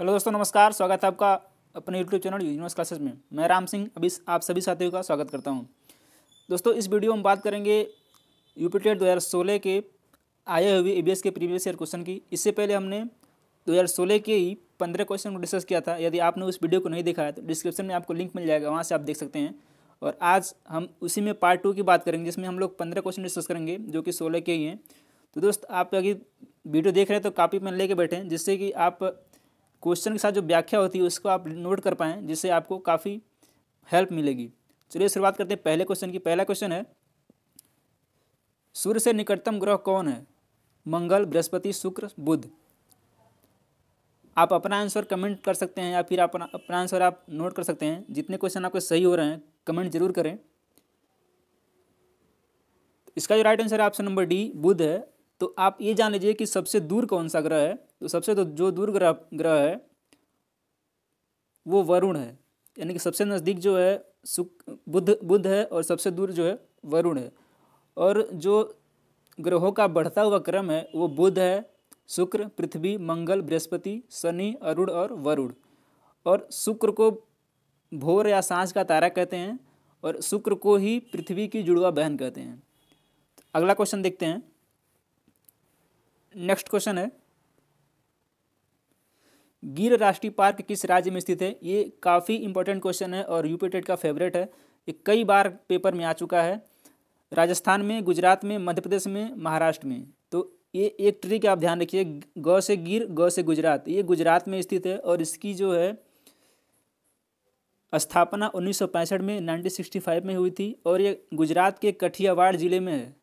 hello दोस्तों नमस्कार स्वागत है आपका अपने यूट्यूब चैनल यूनिवर्स क्लासेस में मैं राम सिंह अभी आप सभी साथियों का स्वागत करता हूं दोस्तों इस वीडियो में बात करेंगे यूपी टेट दो के आए हुए ए के प्रीवियस ईयर क्वेश्चन की इससे पहले हमने 2016 के ही पंद्रह क्वेश्चन को डिस्कस किया था यदि आपने उस वीडियो को नहीं देखा है तो डिस्क्रिप्शन में आपको लिंक मिल जाएगा वहाँ से आप देख सकते हैं और आज हम उसी में पार्ट टू की बात करेंगे जिसमें हम लोग पंद्रह क्वेश्चन डिस्कस करेंगे जो कि सोलह के ही हैं तो दोस्त आप अगर वीडियो देख रहे हैं तो कापी पेन लेके बैठे हैं जिससे कि आप क्वेश्चन के साथ जो व्याख्या होती है उसको आप नोट कर पाएँ जिससे आपको काफ़ी हेल्प मिलेगी चलिए शुरुआत करते हैं पहले क्वेश्चन की पहला क्वेश्चन है सूर्य से निकटतम ग्रह कौन है मंगल बृहस्पति शुक्र बुध आप अपना आंसर कमेंट कर सकते हैं या फिर अपना अपना आंसर आप नोट कर सकते हैं जितने क्वेश्चन आपके सही हो रहे हैं कमेंट जरूर करें इसका जो राइट आंसर है ऑप्शन नंबर डी बुध है तो आप ये जान लीजिए कि सबसे दूर कौन सा ग्रह है तो सबसे तो जो दूर ग्रह ग्रह है वो वरुण है यानी कि सबसे नज़दीक जो है सुख बुध बुध है और सबसे दूर जो है वरुण है और जो ग्रहों का बढ़ता हुआ क्रम है वो बुध है शुक्र पृथ्वी मंगल बृहस्पति शनि अरुण और वरुण और शुक्र को भोर या सांझ का तारा कहते हैं और शुक्र को ही पृथ्वी की जुड़वा बहन कहते हैं अगला क्वेश्चन देखते हैं नेक्स्ट क्वेश्चन है गिर राष्ट्रीय पार्क किस राज्य में स्थित है ये काफ़ी इंपॉर्टेंट क्वेश्चन है और यूपीटेड का फेवरेट है ये कई बार पेपर में आ चुका है राजस्थान में गुजरात में मध्य प्रदेश में महाराष्ट्र में तो ये एक ट्रिक आप ध्यान रखिए गौ से गिर गौ से गुजरात ये गुजरात में स्थित है और इसकी जो है स्थापना उन्नीस में 1965 में हुई थी और ये गुजरात के कठियावाड़ जिले में है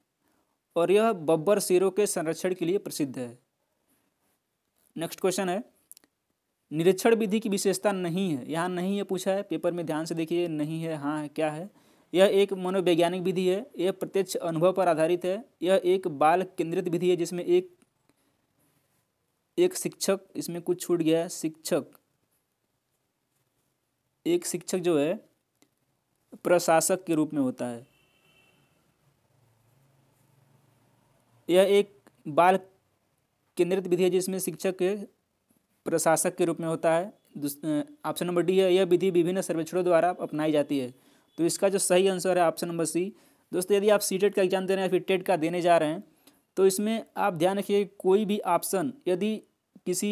और यह बब्बर शेरों के संरक्षण के लिए प्रसिद्ध है नेक्स्ट क्वेश्चन है निरीक्षण विधि की विशेषता नहीं है यहाँ नहीं है पूछा है पेपर में ध्यान से देखिए नहीं है हाँ है क्या है यह एक मनोवैज्ञानिक विधि है यह प्रत्यक्ष अनुभव पर आधारित है यह एक बाल केंद्रित विधि है जिसमें एक एक शिक्षक इसमें कुछ छूट गया है शिक्षक एक शिक्षक जो है प्रशासक के रूप में होता है यह एक बाल केंद्रित विधि है जिसमें शिक्षक प्रशासक के रूप में होता है ऑप्शन नंबर डी है यह विधि विभिन्न सर्वेक्षणों द्वारा अपनाई जाती है तो इसका जो सही आंसर है ऑप्शन नंबर सी दोस्तों यदि आप सी टेट e का एग्जाम दे रहे हैं या फिर टेट e का देने जा रहे हैं तो इसमें आप ध्यान रखिए कोई भी ऑप्शन यदि किसी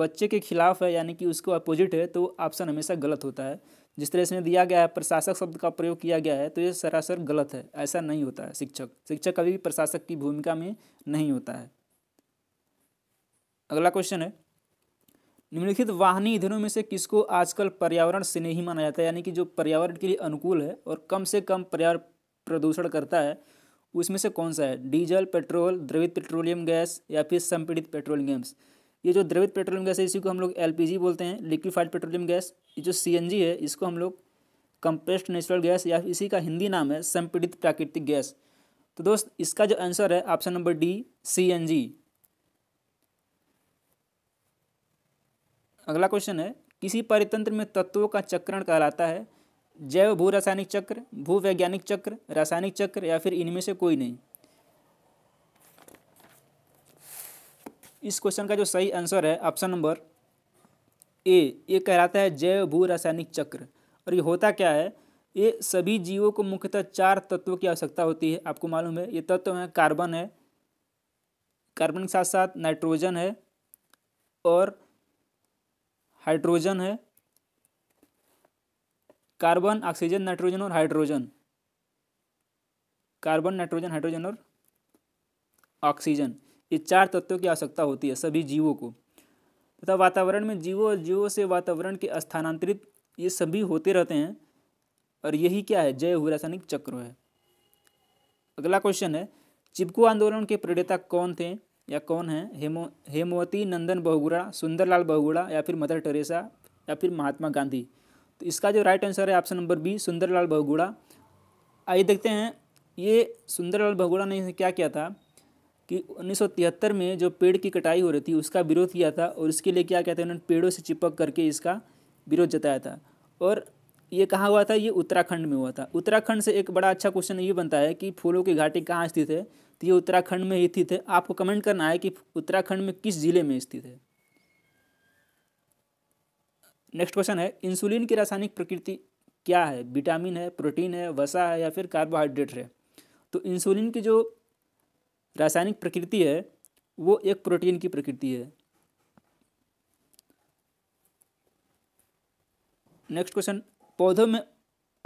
बच्चे के खिलाफ है यानी कि उसको अपोजिट है तो ऑप्शन हमेशा गलत होता है जिस तरह इसमें दिया गया है प्रशासक शब्द का प्रयोग किया गया है तो ये सरासर गलत है ऐसा नहीं होता है शिक्षक शिक्षक कभी भी प्रशासक की भूमिका में नहीं होता है अगला क्वेश्चन है निम्नलिखित वाहनी ईंधनों में से किसको आजकल पर्यावरण स्नेही माना जाता है यानी कि जो पर्यावरण के लिए अनुकूल है और कम से कम पर्यावरण प्रदूषण करता है उसमें से कौन सा है डीजल पेट्रोल द्रवित पेट्रोलियम गैस या फिर संपीड़ित पेट्रोलियम गैस ये जो द्रवित पेट्रोलियम गैस है इसी को हम लोग एलपीजी बोलते हैं लिक्विफाइड पेट्रोलियम गैस ये जो सी है इसको हम लोग कंप्रेस्ड नेचुरल गैस या इसी का हिंदी नाम है संपीड़ित प्राकृतिक गैस तो दोस्त इसका जो आंसर है ऑप्शन नंबर डी जी अगला क्वेश्चन है किसी परितंत्र में तत्वों का चक्रण कहलाता है जैव भू रासायनिक चक्र भूवैज्ञानिक चक्र रासायनिक चक्र या फिर इनमें से कोई नहीं इस क्वेश्चन का जो सही आंसर है ऑप्शन नंबर ए ये कहलाता है जैव भू रासायनिक चक्र और ये होता क्या है ये सभी जीवों को मुख्यतः चार तत्वों की आवश्यकता होती है आपको मालूम है ये तत्व हैं कार्बन है कार्बन के साथ साथ नाइट्रोजन है और हाइड्रोजन है कार्बन ऑक्सीजन नाइट्रोजन और हाइड्रोजन कार्बन नाइट्रोजन हाइड्रोजन और ऑक्सीजन ये चार तत्वों की आवश्यकता होती है सभी जीवों को तथा वातावरण में जीवों और जीवों से वातावरण के स्थानांतरित ये सभी होते रहते हैं और यही क्या है जय हु रासायनिक चक्र है अगला क्वेश्चन है चिपकू आंदोलन के प्रेरिता कौन थे या कौन है हेमो हेमवती नंदन बहुगुड़ा सुंदरलाल बहुगुड़ा या फिर मदर टेरेसा या फिर महात्मा गांधी तो इसका जो राइट आंसर है option number B Sundarlal Bahuguna आइए देखते हैं ये सुंदरलाल बहुगुड़ा ने क्या किया था कि उन्नीस में जो पेड़ की कटाई हो रही थी उसका विरोध किया था और इसके लिए क्या कहते हैं उन्होंने पेड़ों से चिपक करके इसका विरोध जताया था और ये कहाँ हुआ था ये उत्तराखंड में हुआ था उत्तराखंड से एक बड़ा अच्छा क्वेश्चन ये बनता है कि फूलों की घाटी कहाँ स्थित है तो ये उत्तराखंड में ही स्थित है आपको कमेंट करना है कि उत्तराखंड में किस जिले में स्थित है नेक्स्ट क्वेश्चन है इंसुलिन की रासायनिक प्रकृति क्या है विटामिन है प्रोटीन है वसा है या फिर कार्बोहाइड्रेट है तो इंसुलिन की जो रासायनिक प्रकृति है वो एक प्रोटीन की प्रकृति है नेक्स्ट क्वेश्चन पौधों में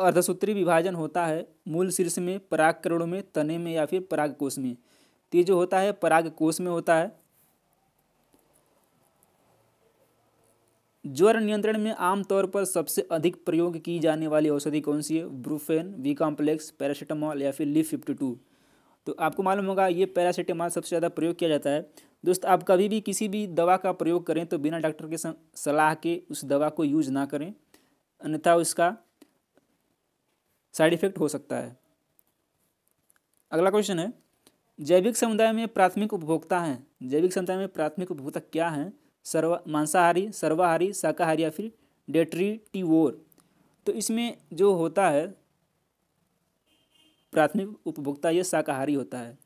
अर्धसूत्री विभाजन होता है मूल शीर्ष में परागकरणों में तने में या फिर पराग कोष में तो जो होता है पराग कोष में होता है ज्वर नियंत्रण में आमतौर पर सबसे अधिक प्रयोग की जाने वाली औषधि कौन सी है ब्रूफेन वी कॉम्प्लेक्स पैरासीटामॉल या फिर ली फिफ्टी टू तो आपको मालूम होगा ये पैरासीटामॉल सबसे ज़्यादा प्रयोग किया जाता है दोस्त आप कभी भी किसी भी दवा का प्रयोग करें तो बिना डॉक्टर के सलाह के उस दवा को यूज ना करें अन्यथा उसका साइड इफेक्ट हो सकता है अगला क्वेश्चन है जैविक समुदाय में प्राथमिक उपभोक्ता हैं जैविक समुदाय में प्राथमिक उपभोक्ता क्या हैं सर्वा मांसाहारी सर्वाहारी शाकाहारी या फिर डेट्रीटिवोर तो इसमें जो होता है प्राथमिक उपभोक्ता यह शाकाहारी होता है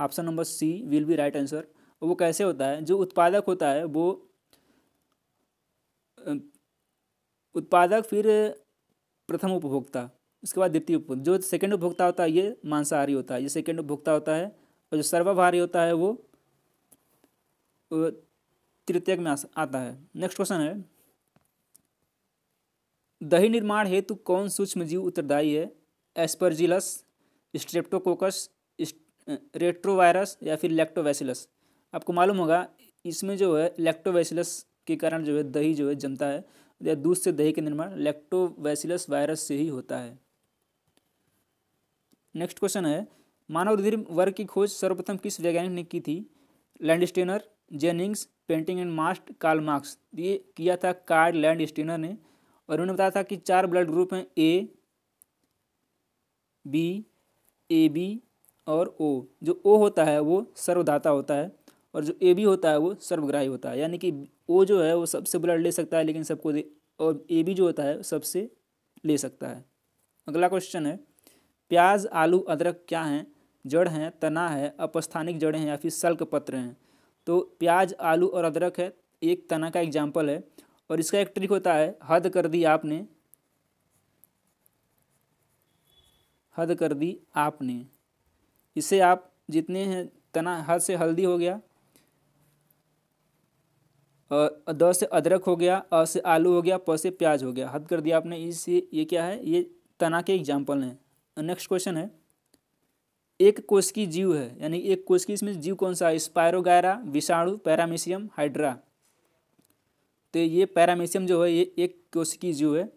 option number C will be right answer वो कैसे होता है जो उत्पादक होता है वो उत्पादक फिर प्रथम उपभोक्ता उसके बाद द्वितीय उपभोक्ता जो सेकंड उपभोक्ता होता है ये मांसाहारी होता है ये सेकंड उपभोक्ता होता है और जो सर्वाभारी होता है वो तृतीय में आता है नेक्स्ट क्वेश्चन है दही निर्माण हेतु कौन सूक्ष्म जीव उत्तरदायी है एस्परजिलस स्ट्रेप्टोकोकस रेट्रोवायरस या फिर लैक्टोवैसिलस आपको मालूम होगा इसमें जो है लैक्टोवैसिलस के कारण जो है दही जो है जमता है या दूध से दही का निर्माण लैक्टोवैसिलस वायरस से ही होता है नेक्स्ट क्वेश्चन है मानव रुधिर वर्ग की खोज सर्वप्रथम किस वैज्ञानिक ने की थी Landsteiner Jennings painting and मास्ट कार्ल मार्क्स ये किया था कार्ड लैंड स्टेनर ने और उन्होंने बताया था कि चार ब्लड ग्रुप हैं ए बी ए बी और ओ जो ओ होता है वो सर्वदाता होता है और जो ए बी होता है वो सर्वग्राही होता है यानी कि ओ जो है वो सबसे ब्लड ले सकता है लेकिन सबको दे और ए बी जो होता है सबसे ले सकता है अगला क्वेश्चन है प्याज आलू अदरक क्या हैं जड़ हैं तना है अपस्थानिक जड़ें हैं या फिर सल्क पत्र हैं तो प्याज आलू और अदरक है एक तना का एग्जाम्पल है और इसका एक ट्रिक होता है हद कर दी आपने हद कर दी आपने इसे आप जितने हैं तना हद से हल्दी हो गया द से अदरक हो गया अ से आलू हो गया प से प्याज हो गया हद कर दिया आपने इसे ये क्या है ये तना के एग्जाम्पल हैं नेक्स्ट क्वेश्चन है एक कोश की जीव है यानी एक कोश की इसमें जीव कौन सा है स्पायरोगायरा विषाणु पैरामीशियम हाइड्रा तो ये पैरामीशियम जो है ये एक कोश की जीव है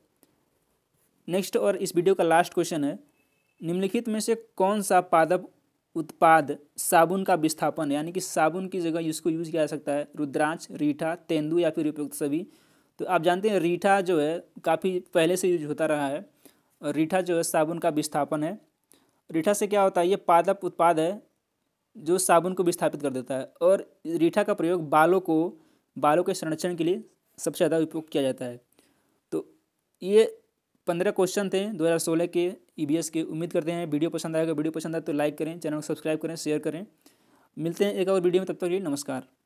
नेक्स्ट और इस वीडियो का लास्ट क्वेश्चन है निम्नलिखित में से कौन सा पादप उत्पाद साबुन का विस्थापन यानी कि साबुन की जगह इसको यूज किया जा सकता है रुद्राक्ष रीठा तेंदू या फिर उपयुक्त सभी तो आप जानते हैं रीठा जो है काफ़ी पहले से यूज होता रहा है और रीठा जो है साबुन का विस्थापन है रीठा से क्या होता है ये पादप उत्पाद है जो साबुन को विस्थापित कर देता है और रीठा का प्रयोग बालों को बालों के संरक्षण के लिए सबसे ज़्यादा उपयोग किया जाता है तो ये पंद्रह क्वेश्चन थे 2016 के ई e की उम्मीद करते हैं वीडियो पसंद आएगा वीडियो पसंद आए तो लाइक करें चैनल को सब्सक्राइब करें शेयर करें मिलते हैं एक और वीडियो में तब तक के लिए नमस्कार